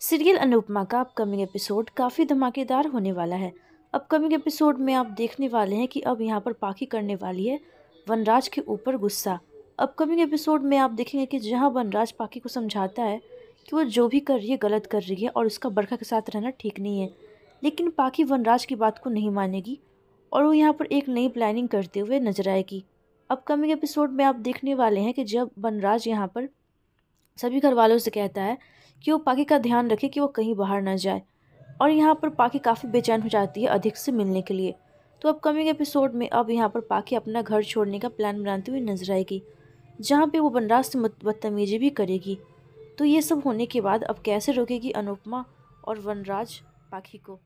serial Anupama का upcoming episode काफ़ी धमाकेदार होने वाला है अपकमिंग एपिसोड में आप देखने वाले हैं कि अब यहाँ पर पाखी करने वाली है वनराज के ऊपर गुस्सा अपकमिंग एपिसोड में आप देखेंगे कि जहाँ वनराज पाखी को समझाता है कि वो जो भी कर रही है गलत कर रही है और उसका बरखा के साथ रहना ठीक नहीं है लेकिन पाखी वनराज की बात को नहीं मानेगी और वो यहाँ पर एक नई प्लानिंग करते हुए नजर आएगी अपकमिंग एपिसोड में आप देखने वाले हैं कि जब वनराज यहाँ पर सभी घर वालों से कहता है कि वो पाकि का ध्यान रखे कि वो कहीं बाहर ना जाए और यहाँ पर पाकि काफ़ी बेचैन हो जाती है अधिक से मिलने के लिए तो अपकमिंग एपिसोड में अब यहाँ पर पाकि अपना घर छोड़ने का प्लान बनाती हुई नजर आएगी जहाँ पे वो बनराज से बदतमीजी भी करेगी तो ये सब होने के बाद अब कैसे रोकेगी अनुपमा और वनराज पाखी को